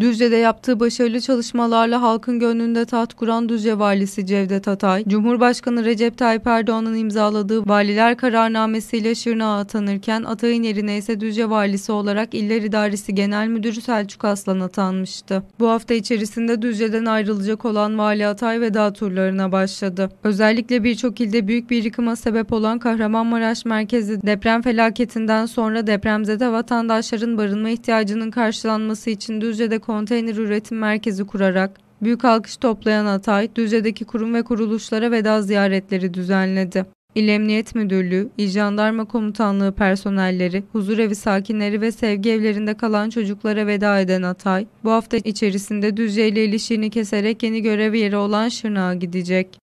Düzce'de yaptığı başarılı çalışmalarla halkın gönlünde taht kuran Düzce Valisi Cevdet Atay, Cumhurbaşkanı Recep Tayyip Erdoğan'ın imzaladığı valiler kararnamesiyle Şırnağa atanırken Atay'ın yerine ise Düzce Valisi olarak İller İdaresi Genel Müdürü Selçuk Aslan atanmıştı. Bu hafta içerisinde Düzce'den ayrılacak olan Vali Atay veda turlarına başladı. Özellikle birçok ilde büyük bir yıkıma sebep olan Kahramanmaraş merkezi deprem felaketinden sonra depremzede vatandaşların barınma ihtiyacının karşılanması için Düzce'de konteyner üretim merkezi kurarak büyük alkış toplayan Atay, Düzce'deki kurum ve kuruluşlara veda ziyaretleri düzenledi. İl Emniyet Müdürlüğü, İl Jandarma Komutanlığı personelleri, huzurevi sakinleri ve sevgi evlerinde kalan çocuklara veda eden Atay, bu hafta içerisinde Düzce ile ilişiğini keserek yeni görev yeri olan Şırnak'a gidecek.